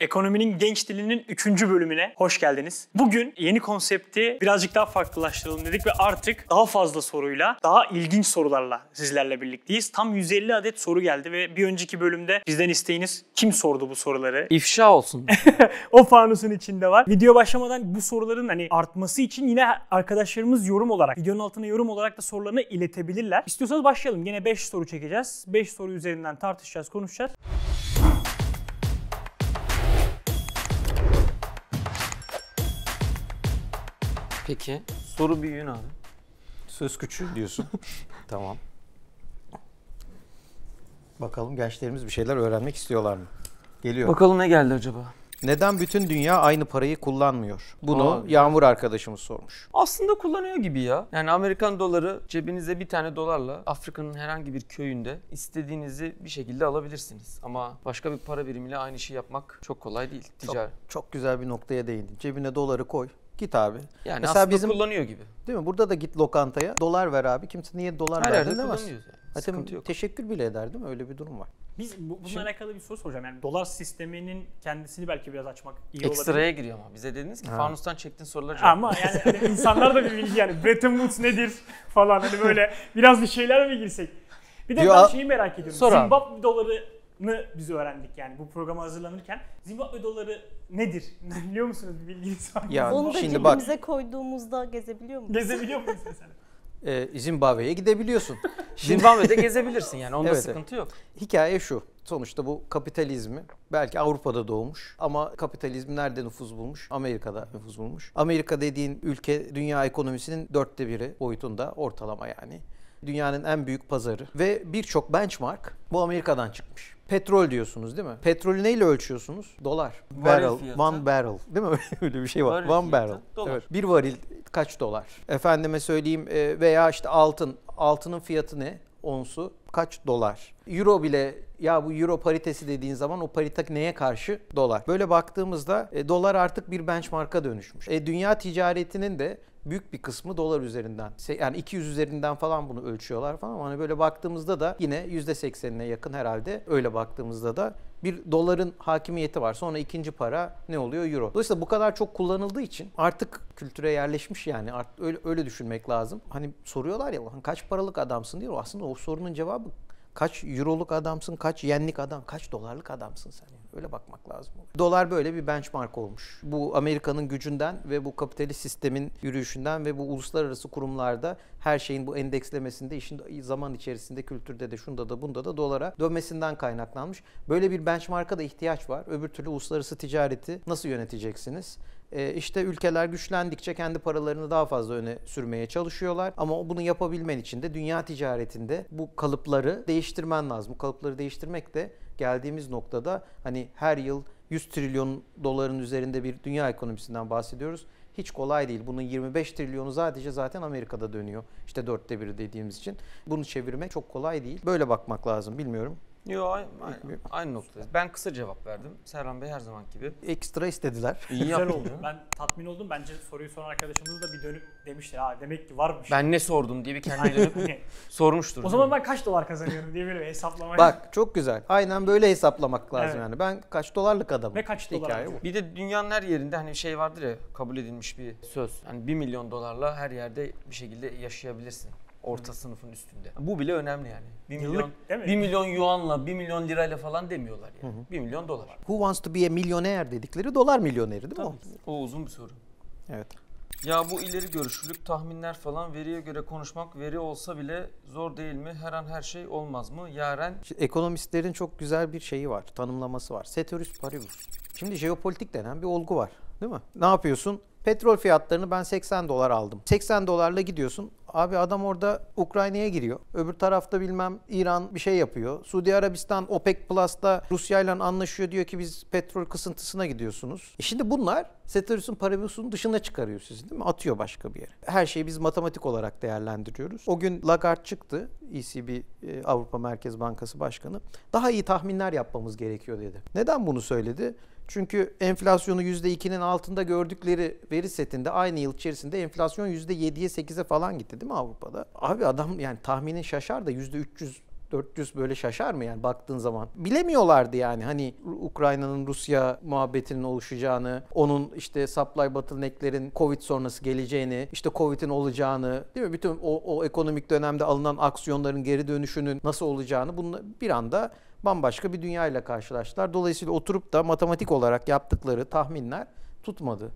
Ekonominin Genç Dili'nin 3. bölümüne hoş geldiniz. Bugün yeni konsepti birazcık daha farklılaştıralım dedik ve artık daha fazla soruyla, daha ilginç sorularla sizlerle birlikteyiz. Tam 150 adet soru geldi ve bir önceki bölümde bizden isteğiniz kim sordu bu soruları? İfşa olsun. o fanusun içinde var. Video başlamadan bu soruların hani artması için yine arkadaşlarımız yorum olarak, videonun altına yorum olarak da sorularını iletebilirler. İstiyorsanız başlayalım. Yine 5 soru çekeceğiz. 5 soru üzerinden tartışacağız, konuşacağız. Peki. Soru büyüğün abi. Söz küçüğü diyorsun. tamam. Bakalım gençlerimiz bir şeyler öğrenmek istiyorlar mı? Geliyor. Bakalım ne geldi acaba? Neden bütün dünya aynı parayı kullanmıyor? Bunu Aa, Yağmur arkadaşımız sormuş. Aslında kullanıyor gibi ya. Yani Amerikan doları cebinize bir tane dolarla Afrika'nın herhangi bir köyünde istediğinizi bir şekilde alabilirsiniz. Ama başka bir para birimiyle aynı şeyi yapmak çok kolay değil. Ticari. Çok, çok güzel bir noktaya değindin. Cebine doları koy. Git abi. Yani Mesela aslında bizim, kullanıyor gibi. Değil mi? Burada da git lokantaya. Dolar ver abi. Kimse niye dolar Her verdin demez. Yani. Zaten yok. teşekkür bile eder değil mi? Öyle bir durum var. Biz bu, bununla Şimdi, alakalı bir soru soracağım. Yani dolar sisteminin kendisini belki biraz açmak iyi olabilir. Ekstraya giriyor ama. Bize dediniz ki ha. fanustan çektiğin soruları cevap. Ama yani hani insanlar da bir bilgi yani. Bretton Woods nedir falan hani böyle biraz bir şeyler mi girsek? Bir de Yo, ben şeyi merak ediyorum. Zimbabwe doları biz öğrendik yani bu programa hazırlanırken. Zimbabwe doları nedir? Biliyor musunuz? Bir bilginiz var mı? Ya, Onu da şimdi bak. koyduğumuzda gezebiliyor muyuz? Gezebiliyor musunuz mesela? e, Zimbabwe'ye gidebiliyorsun. Zimbabwe'de gezebilirsin yani onda evet, sıkıntı yok. Hikaye şu. Sonuçta bu kapitalizmi belki Avrupa'da doğmuş ama kapitalizm nerede nüfuz bulmuş? Amerika'da nüfuz bulmuş. Amerika dediğin ülke dünya ekonomisinin dörtte biri boyutunda ortalama yani. Dünyanın en büyük pazarı ve birçok benchmark bu Amerika'dan çıkmış. Petrol diyorsunuz değil mi? Petrolü neyle ölçüyorsunuz? Dolar. Varil barrel, one barrel. Değil mi? Öyle bir şey var. Varil one barrel. Dolar. Evet. Bir varil kaç dolar? Efendime söyleyeyim e, veya işte altın. Altının fiyatı ne? Onsu kaç dolar? Euro bile ya bu euro paritesi dediğin zaman o parite neye karşı? Dolar. Böyle baktığımızda e, dolar artık bir benchmark'a dönüşmüş. E, dünya ticaretinin de büyük bir kısmı dolar üzerinden. Yani 200 üzerinden falan bunu ölçüyorlar falan ama hani böyle baktığımızda da yine %80'ine yakın herhalde öyle baktığımızda da bir doların hakimiyeti var. Sonra ikinci para ne oluyor? Euro. Dolayısıyla bu kadar çok kullanıldığı için artık kültüre yerleşmiş yani. öyle, öyle düşünmek lazım. Hani soruyorlar ya kaç paralık adamsın diyor. Aslında o sorunun cevabı Kaç euroluk adamsın, kaç yenlik adam, kaç dolarlık adamsın sen. Yani. Öyle bakmak lazım. Dolar böyle bir benchmark olmuş. Bu Amerika'nın gücünden ve bu kapitalist sistemin yürüyüşünden ve bu uluslararası kurumlarda her şeyin bu endekslemesinde işin zaman içerisinde kültürde de şunda da bunda da dolara dönmesinden kaynaklanmış. Böyle bir benchmark'a da ihtiyaç var. Öbür türlü uluslararası ticareti nasıl yöneteceksiniz? e, işte ülkeler güçlendikçe kendi paralarını daha fazla öne sürmeye çalışıyorlar. Ama bunu yapabilmen için de dünya ticaretinde bu kalıpları değiştirmen lazım. Bu kalıpları değiştirmek de geldiğimiz noktada hani her yıl 100 trilyon doların üzerinde bir dünya ekonomisinden bahsediyoruz. Hiç kolay değil. Bunun 25 trilyonu sadece zaten Amerika'da dönüyor. İşte dörtte biri dediğimiz için. Bunu çevirmek çok kolay değil. Böyle bakmak lazım. Bilmiyorum. Yok aynı noktadayız. Ben kısa cevap verdim. Serhan Bey her zaman gibi. Ekstra istediler. İyi Güzel oldu. Ben tatmin oldum. Bence soruyu soran arkadaşımız da bir dönüp demişler. Ha demek ki varmış. Ben ne sordum diye bir kendine dönüp hani sormuştur. O zaman ben kaç dolar kazanıyorum diye böyle hesaplamayı. Bak çok güzel. Aynen böyle hesaplamak lazım evet. yani. Ben kaç dolarlık adamım. Ve kaç dolar. Hikaye bu. Bir de dünyanın her yerinde hani şey vardır ya kabul edilmiş bir söz. Hani 1 milyon dolarla her yerde bir şekilde yaşayabilirsin. Orta sınıfın üstünde. Bu bile önemli yani. 1 milyon, Yıllık değil mi? 1 milyon yuanla, 1 milyon lirayla falan demiyorlar yani. 1 milyon dolar. Who wants to be a millionaire dedikleri dolar milyoneri değil mi o? O uzun bir soru. Evet. Ya bu ileri görüşlülük, tahminler falan veriye göre konuşmak veri olsa bile zor değil mi? Her an her şey olmaz mı? Yaren Şimdi ekonomistlerin çok güzel bir şeyi var, tanımlaması var. Ceteris paribus. Şimdi jeopolitik denen bir olgu var değil mi? Ne yapıyorsun? Petrol fiyatlarını ben 80 dolar aldım. 80 dolarla gidiyorsun Abi adam orada Ukrayna'ya giriyor. Öbür tarafta bilmem İran bir şey yapıyor. Suudi Arabistan OPEC Plus'ta Rusya ile anlaşıyor diyor ki biz petrol kısıntısına gidiyorsunuz. E şimdi bunlar Ceteris'in Paribus'un dışına çıkarıyor sizi değil mi? Atıyor başka bir yere. Her şeyi biz matematik olarak değerlendiriyoruz. O gün Lagarde çıktı ECB e, Avrupa Merkez Bankası Başkanı. Daha iyi tahminler yapmamız gerekiyor dedi. Neden bunu söyledi? Çünkü enflasyonu %2'nin altında gördükleri veri setinde aynı yıl içerisinde enflasyon %7'ye 8'e falan gitti değil mi Avrupa'da? Abi adam yani tahminin şaşar da %300 400 böyle şaşar mı yani baktığın zaman? Bilemiyorlardı yani hani Ukrayna'nın Rusya muhabbetinin oluşacağını, onun işte supply bottleneck'lerin Covid sonrası geleceğini, işte Covid'in olacağını, değil mi? Bütün o, o ekonomik dönemde alınan aksiyonların geri dönüşünün nasıl olacağını bunu bir anda bambaşka bir dünya ile karşılaştılar. Dolayısıyla oturup da matematik olarak yaptıkları tahminler tutmadı.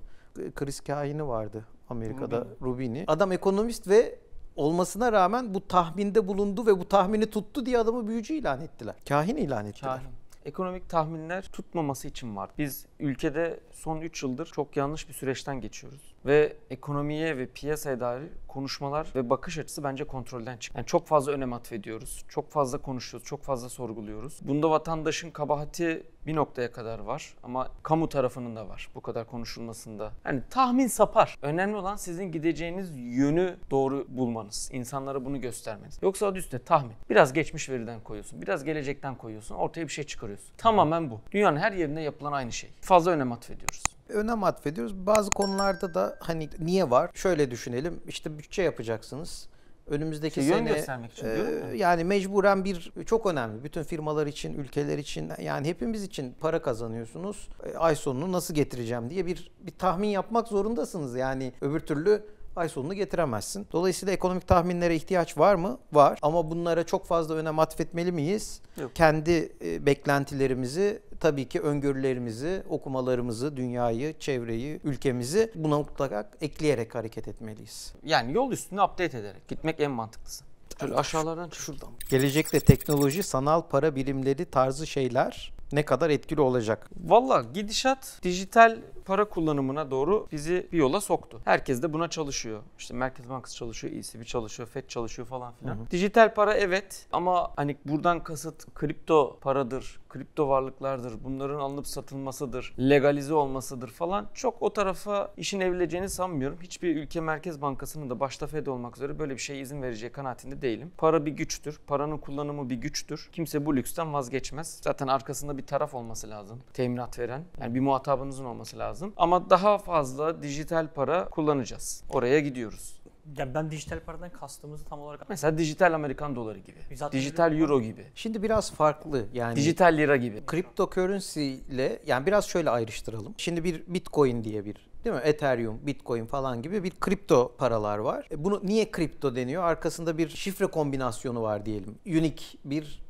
Kriz kahini vardı Amerika'da Rubini. Rubini. Adam ekonomist ve olmasına rağmen bu tahminde bulundu ve bu tahmini tuttu diye adamı büyücü ilan ettiler. Kahin ilan ettiler. Kahin ekonomik tahminler tutmaması için var. Biz ülkede son 3 yıldır çok yanlış bir süreçten geçiyoruz ve ekonomiye ve piyasaya dair konuşmalar ve bakış açısı bence kontrolden çıkıyor. Yani çok fazla önem atfediyoruz, çok fazla konuşuyoruz, çok fazla sorguluyoruz. Bunda vatandaşın kabahati bir noktaya kadar var ama kamu tarafının da var bu kadar konuşulmasında. Yani tahmin sapar. Önemli olan sizin gideceğiniz yönü doğru bulmanız, insanlara bunu göstermeniz. Yoksa adı üstüne tahmin. Biraz geçmiş veriden koyuyorsun, biraz gelecekten koyuyorsun, ortaya bir şey çıkarıyorsun. Tamamen bu. Dünyanın her yerinde yapılan aynı şey. Fazla önem atfediyoruz önem atfediyoruz. Bazı konularda da hani niye var? Şöyle düşünelim. İşte bütçe yapacaksınız. Önümüzdeki şey, sene göstermek için, e, yani mecburen bir çok önemli bütün firmalar için, ülkeler için yani hepimiz için para kazanıyorsunuz. E, ay sonunu nasıl getireceğim diye bir bir tahmin yapmak zorundasınız. Yani öbür türlü ay sonunu getiremezsin. Dolayısıyla ekonomik tahminlere ihtiyaç var mı? Var. Ama bunlara çok fazla önem atfetmeli miyiz? Yok. Kendi e, beklentilerimizi tabii ki öngörülerimizi, okumalarımızı, dünyayı, çevreyi, ülkemizi buna mutlaka ekleyerek hareket etmeliyiz. Yani yol üstünü update ederek gitmek en mantıklısı. Şöyle aşağılardan şuradan. Gelecekte teknoloji, sanal para birimleri tarzı şeyler ne kadar etkili olacak? Valla gidişat dijital para kullanımına doğru bizi bir yola soktu. Herkes de buna çalışıyor. İşte Merkez Bankası çalışıyor, ECB çalışıyor, FED çalışıyor falan filan. Hı hı. Dijital para evet ama hani buradan kasıt kripto paradır, kripto varlıklardır, bunların alınıp satılmasıdır, legalize olmasıdır falan çok o tarafa işin evrileceğini sanmıyorum. Hiçbir ülke Merkez Bankası'nın da başta FED olmak üzere böyle bir şeye izin vereceği kanaatinde değilim. Para bir güçtür, paranın kullanımı bir güçtür. Kimse bu lüksten vazgeçmez. Zaten arkasında bir taraf olması lazım, teminat veren. Yani bir muhatabınızın olması lazım lazım. Ama daha fazla dijital para kullanacağız. Oraya gidiyoruz. Yani ben dijital paradan kastımızı tam olarak... Mesela dijital Amerikan doları gibi, Zaten dijital lira... euro gibi. Şimdi biraz farklı yani. Dijital lira gibi. Cryptocurrency ile yani biraz şöyle ayrıştıralım. Şimdi bir bitcoin diye bir değil mi? Ethereum, Bitcoin falan gibi bir kripto paralar var. E, bunu niye kripto deniyor? Arkasında bir şifre kombinasyonu var diyelim. Unique bir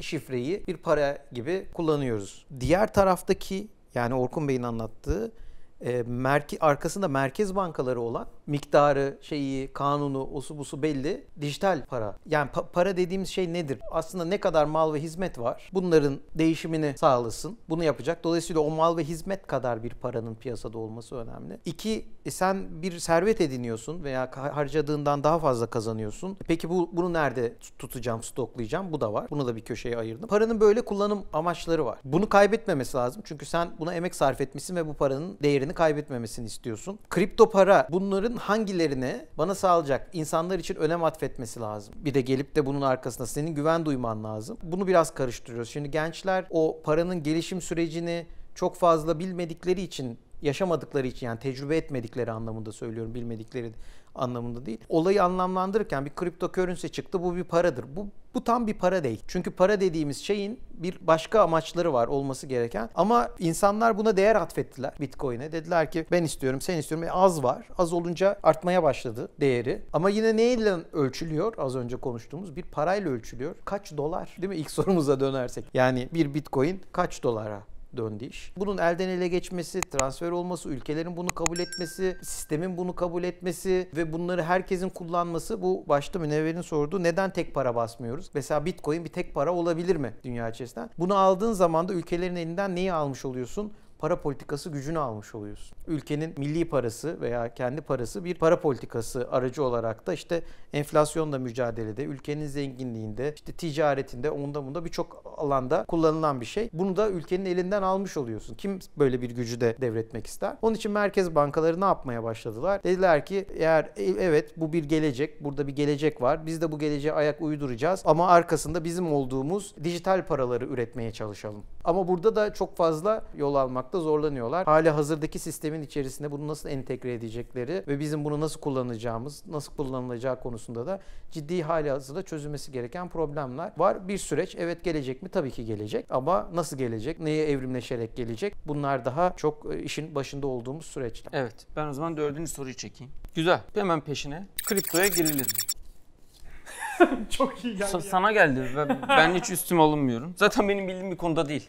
şifreyi bir para gibi kullanıyoruz. Diğer taraftaki yani Orkun Bey'in anlattığı e, merke, arkasında merkez bankaları olan miktarı, şeyi, kanunu, osu busu belli dijital para. Yani pa- para dediğimiz şey nedir? Aslında ne kadar mal ve hizmet var? Bunların değişimini sağlasın. Bunu yapacak. Dolayısıyla o mal ve hizmet kadar bir paranın piyasada olması önemli. İki, e, sen bir servet ediniyorsun veya harcadığından daha fazla kazanıyorsun. E, peki bu bunu nerede tutacağım, stoklayacağım? Bu da var. Bunu da bir köşeye ayırdım. Paranın böyle kullanım amaçları var. Bunu kaybetmemesi lazım. Çünkü sen buna emek sarf etmişsin ve bu paranın değerini değerini kaybetmemesini istiyorsun. Kripto para bunların hangilerini bana sağlayacak insanlar için önem atfetmesi lazım. Bir de gelip de bunun arkasında senin güven duyman lazım. Bunu biraz karıştırıyoruz. Şimdi gençler o paranın gelişim sürecini çok fazla bilmedikleri için yaşamadıkları için yani tecrübe etmedikleri anlamında söylüyorum bilmedikleri anlamında değil. Olayı anlamlandırırken bir kripto currency çıktı bu bir paradır. Bu, bu tam bir para değil. Çünkü para dediğimiz şeyin bir başka amaçları var olması gereken. Ama insanlar buna değer atfettiler Bitcoin'e. Dediler ki ben istiyorum, sen istiyorum. E az var. Az olunca artmaya başladı değeri. Ama yine neyle ölçülüyor? Az önce konuştuğumuz bir parayla ölçülüyor. Kaç dolar? Değil mi? İlk sorumuza dönersek. Yani bir Bitcoin kaç dolara döndü iş. Bunun elden ele geçmesi, transfer olması, ülkelerin bunu kabul etmesi, sistemin bunu kabul etmesi ve bunları herkesin kullanması bu başta Münevver'in sorduğu neden tek para basmıyoruz? Mesela Bitcoin bir tek para olabilir mi dünya içerisinde? Bunu aldığın zaman da ülkelerin elinden neyi almış oluyorsun? para politikası gücünü almış oluyorsun. Ülkenin milli parası veya kendi parası bir para politikası aracı olarak da işte enflasyonla mücadelede, ülkenin zenginliğinde, işte ticaretinde, onda bunda birçok alanda kullanılan bir şey. Bunu da ülkenin elinden almış oluyorsun. Kim böyle bir gücü de devretmek ister? Onun için merkez bankaları ne yapmaya başladılar? Dediler ki eğer e, evet bu bir gelecek, burada bir gelecek var. Biz de bu geleceğe ayak uyduracağız ama arkasında bizim olduğumuz dijital paraları üretmeye çalışalım. Ama burada da çok fazla yol almak bulmakta zorlanıyorlar. Hali hazırdaki sistemin içerisinde bunu nasıl entegre edecekleri ve bizim bunu nasıl kullanacağımız, nasıl kullanılacağı konusunda da ciddi hali hazırda çözülmesi gereken problemler var. Bir süreç evet gelecek mi? Tabii ki gelecek ama nasıl gelecek? Neye evrimleşerek gelecek? Bunlar daha çok e, işin başında olduğumuz süreçler. Evet ben o zaman dördüncü soruyu çekeyim. Güzel hemen peşine kriptoya girilir mi? Çok iyi geldi. sana geldi. Ben, ben hiç üstüm alınmıyorum. Zaten benim bildiğim bir konuda değil.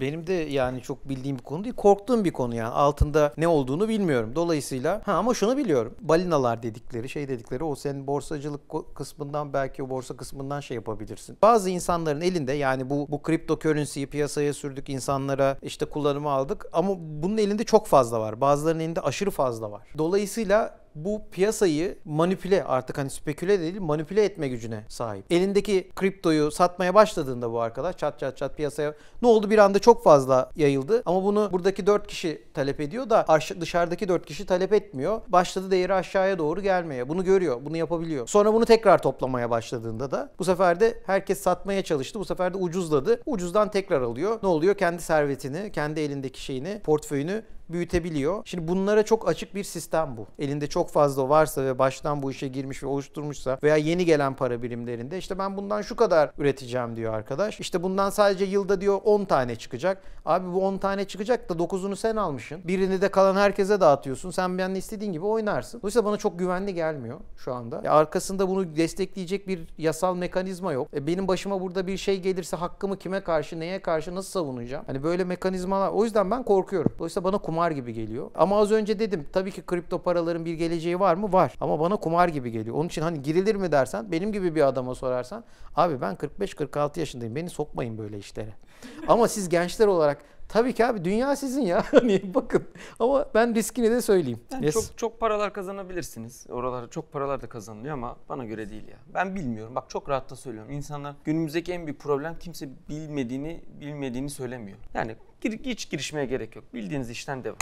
Benim de yani çok bildiğim bir konu değil. Korktuğum bir konu yani. Altında ne olduğunu bilmiyorum. Dolayısıyla ha ama şunu biliyorum. Balinalar dedikleri şey dedikleri o senin borsacılık kısmından belki o borsa kısmından şey yapabilirsin. Bazı insanların elinde yani bu bu kripto currency'yi piyasaya sürdük insanlara işte kullanımı aldık ama bunun elinde çok fazla var. Bazılarının elinde aşırı fazla var. Dolayısıyla bu piyasayı manipüle artık hani speküle değil manipüle etme gücüne sahip. Elindeki kriptoyu satmaya başladığında bu arkadaş çat çat çat piyasaya ne oldu bir anda çok fazla yayıldı ama bunu buradaki 4 kişi talep ediyor da dışarıdaki 4 kişi talep etmiyor. Başladı değeri aşağıya doğru gelmeye. Bunu görüyor, bunu yapabiliyor. Sonra bunu tekrar toplamaya başladığında da bu sefer de herkes satmaya çalıştı. Bu sefer de ucuzladı. Ucuzdan tekrar alıyor. Ne oluyor? Kendi servetini, kendi elindeki şeyini, portföyünü büyütebiliyor. Şimdi bunlara çok açık bir sistem bu. Elinde çok fazla varsa ve baştan bu işe girmiş ve oluşturmuşsa veya yeni gelen para birimlerinde işte ben bundan şu kadar üreteceğim diyor arkadaş. İşte bundan sadece yılda diyor 10 tane çıkacak. Abi bu 10 tane çıkacak da 9'unu sen almışsın. Birini de kalan herkese dağıtıyorsun. Sen benimle istediğin gibi oynarsın. Dolayısıyla bana çok güvenli gelmiyor şu anda. E arkasında bunu destekleyecek bir yasal mekanizma yok. E benim başıma burada bir şey gelirse hakkımı kime karşı, neye karşı nasıl savunacağım? Hani böyle mekanizmalar. O yüzden ben korkuyorum. Dolayısıyla bana kumar kumar gibi geliyor. Ama az önce dedim tabii ki kripto paraların bir geleceği var mı? Var. Ama bana kumar gibi geliyor. Onun için hani girilir mi dersen benim gibi bir adama sorarsan abi ben 45-46 yaşındayım beni sokmayın böyle işlere. Ama siz gençler olarak Tabii ki abi dünya sizin ya. Hani bakın ama ben riskini de söyleyeyim. Yani yes. Çok çok paralar kazanabilirsiniz. Oralarda çok paralar da kazanılıyor ama bana göre değil ya. Ben bilmiyorum. Bak çok rahat da söylüyorum. İnsanlar günümüzdeki en büyük problem kimse bilmediğini bilmediğini söylemiyor. Yani hiç girişmeye gerek yok. Bildiğiniz işten devam.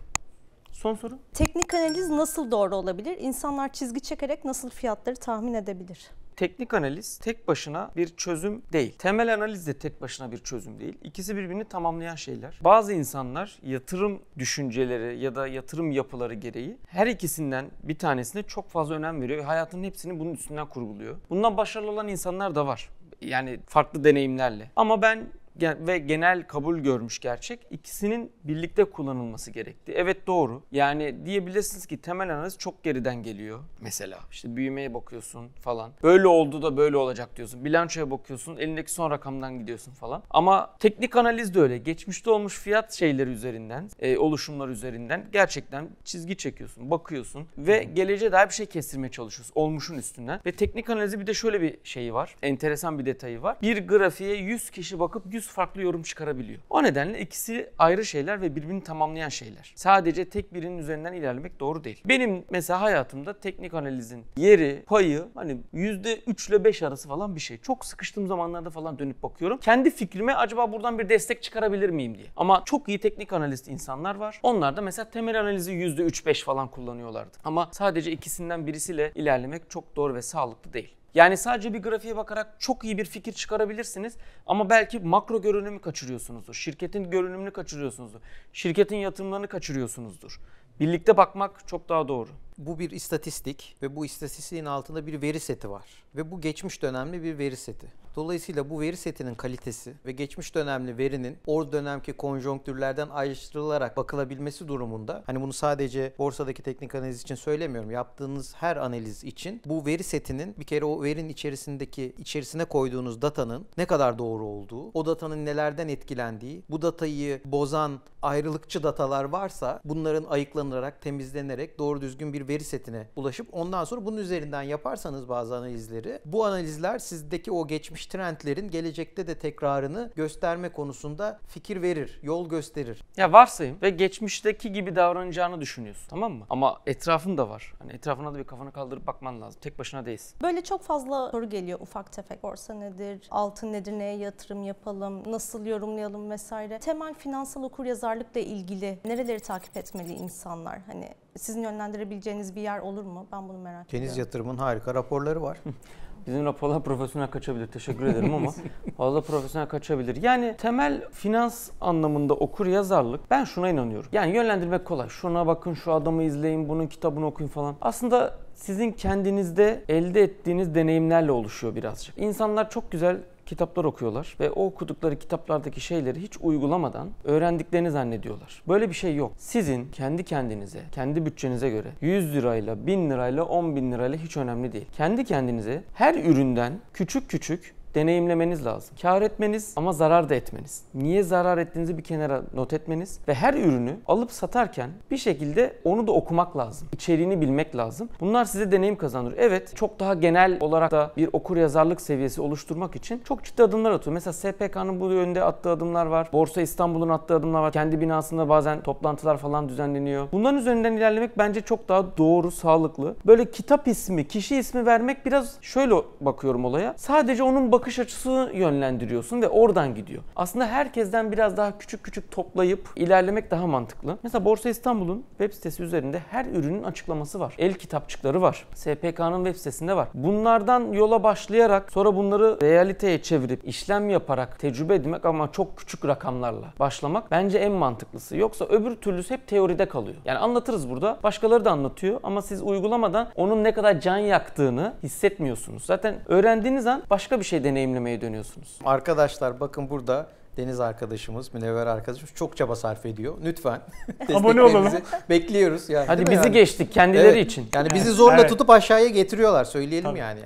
Son soru. Teknik analiz nasıl doğru olabilir? İnsanlar çizgi çekerek nasıl fiyatları tahmin edebilir? Teknik analiz tek başına bir çözüm değil. Temel analiz de tek başına bir çözüm değil. İkisi birbirini tamamlayan şeyler. Bazı insanlar yatırım düşünceleri ya da yatırım yapıları gereği her ikisinden bir tanesine çok fazla önem veriyor ve hayatının hepsini bunun üstünden kurguluyor. Bundan başarılı olan insanlar da var. Yani farklı deneyimlerle. Ama ben ve genel kabul görmüş gerçek ikisinin birlikte kullanılması gerekti. Evet doğru. Yani diyebilirsiniz ki temel analiz çok geriden geliyor. Mesela işte büyümeye bakıyorsun falan. Böyle oldu da böyle olacak diyorsun. Bilançoya bakıyorsun. Elindeki son rakamdan gidiyorsun falan. Ama teknik analiz de öyle. Geçmişte olmuş fiyat şeyleri üzerinden, e, oluşumlar üzerinden gerçekten çizgi çekiyorsun, bakıyorsun ve geleceğe daha bir şey kestirmeye çalışıyorsun. Olmuşun üstünden. Ve teknik analizi bir de şöyle bir şeyi var. Enteresan bir detayı var. Bir grafiğe 100 kişi bakıp 100 100 farklı yorum çıkarabiliyor. O nedenle ikisi ayrı şeyler ve birbirini tamamlayan şeyler. Sadece tek birinin üzerinden ilerlemek doğru değil. Benim mesela hayatımda teknik analizin yeri, payı hani %3 ile 5 arası falan bir şey. Çok sıkıştığım zamanlarda falan dönüp bakıyorum. Kendi fikrime acaba buradan bir destek çıkarabilir miyim diye. Ama çok iyi teknik analist insanlar var. Onlar da mesela temel analizi %3-5 falan kullanıyorlardı. Ama sadece ikisinden birisiyle ilerlemek çok doğru ve sağlıklı değil. Yani sadece bir grafiğe bakarak çok iyi bir fikir çıkarabilirsiniz ama belki makro görünümü kaçırıyorsunuzdur. Şirketin görünümünü kaçırıyorsunuzdur. Şirketin yatırımlarını kaçırıyorsunuzdur. Birlikte bakmak çok daha doğru. Bu bir istatistik ve bu istatistiğin altında bir veri seti var. Ve bu geçmiş dönemli bir veri seti. Dolayısıyla bu veri setinin kalitesi ve geçmiş dönemli verinin o dönemki konjonktürlerden ayrıştırılarak bakılabilmesi durumunda hani bunu sadece borsadaki teknik analiz için söylemiyorum. Yaptığınız her analiz için bu veri setinin bir kere o verinin içerisindeki içerisine koyduğunuz datanın ne kadar doğru olduğu, o datanın nelerden etkilendiği, bu datayı bozan ayrılıkçı datalar varsa bunların ayıklanarak, temizlenerek doğru düzgün bir veri setine ulaşıp ondan sonra bunun üzerinden yaparsanız bazı analizleri bu analizler sizdeki o geçmiş trendlerin gelecekte de tekrarını gösterme konusunda fikir verir, yol gösterir. Ya varsayım ve geçmişteki gibi davranacağını düşünüyorsun tamam mı? Ama etrafın da var. Hani etrafına da bir kafanı kaldırıp bakman lazım. Tek başına değilsin. Böyle çok fazla soru geliyor ufak tefek. Borsa nedir? Altın nedir? Neye yatırım yapalım? Nasıl yorumlayalım vesaire. Temel finansal okuryazarlıkla ilgili nereleri takip etmeli insanlar? Hani sizin yönlendirebileceğiniz bir yer olur mu? Ben bunu merak Deniz ediyorum. Keniz Yatırım'ın harika raporları var. Bizim raporlar profesyonel kaçabilir. Teşekkür ederim ama fazla profesyonel kaçabilir. Yani temel finans anlamında okur yazarlık ben şuna inanıyorum. Yani yönlendirmek kolay. Şuna bakın, şu adamı izleyin, bunun kitabını okuyun falan. Aslında sizin kendinizde elde ettiğiniz deneyimlerle oluşuyor birazcık. İnsanlar çok güzel kitaplar okuyorlar ve o okudukları kitaplardaki şeyleri hiç uygulamadan öğrendiklerini zannediyorlar. Böyle bir şey yok. Sizin kendi kendinize, kendi bütçenize göre 100 lirayla, 1000 lirayla, 10 bin lirayla hiç önemli değil. Kendi kendinize her üründen küçük küçük deneyimlemeniz lazım. Kar etmeniz ama zarar da etmeniz. Niye zarar ettiğinizi bir kenara not etmeniz ve her ürünü alıp satarken bir şekilde onu da okumak lazım. İçeriğini bilmek lazım. Bunlar size deneyim kazandırır. Evet çok daha genel olarak da bir okur yazarlık seviyesi oluşturmak için çok ciddi adımlar atıyor. Mesela SPK'nın bu yönde attığı adımlar var. Borsa İstanbul'un attığı adımlar var. Kendi binasında bazen toplantılar falan düzenleniyor. Bunların üzerinden ilerlemek bence çok daha doğru, sağlıklı. Böyle kitap ismi, kişi ismi vermek biraz şöyle bakıyorum olaya. Sadece onun bak bakış açısı yönlendiriyorsun ve oradan gidiyor. Aslında herkesten biraz daha küçük küçük toplayıp ilerlemek daha mantıklı. Mesela Borsa İstanbul'un web sitesi üzerinde her ürünün açıklaması var. El kitapçıkları var. SPK'nın web sitesinde var. Bunlardan yola başlayarak sonra bunları realiteye çevirip işlem yaparak tecrübe edinmek ama çok küçük rakamlarla başlamak bence en mantıklısı. Yoksa öbür türlüsü hep teoride kalıyor. Yani anlatırız burada. Başkaları da anlatıyor ama siz uygulamadan onun ne kadar can yaktığını hissetmiyorsunuz. Zaten öğrendiğiniz an başka bir şey deneyim deneyimlemeye dönüyorsunuz? Arkadaşlar bakın burada Deniz arkadaşımız, Münevver arkadaşımız çok çaba sarf ediyor. Lütfen Abone olalım. bekliyoruz. Yani, Hadi bizi yani? geçtik kendileri evet. için. Yani bizi zorla evet. tutup aşağıya getiriyorlar söyleyelim Tabii. yani.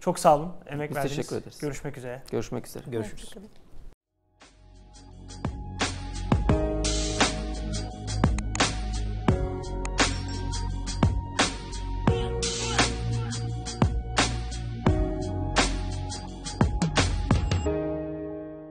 Çok sağ olun. Emek Biz verdiniz. teşekkür ederiz. Görüşmek üzere. Görüşmek üzere. Görüşürüz. Görüşmek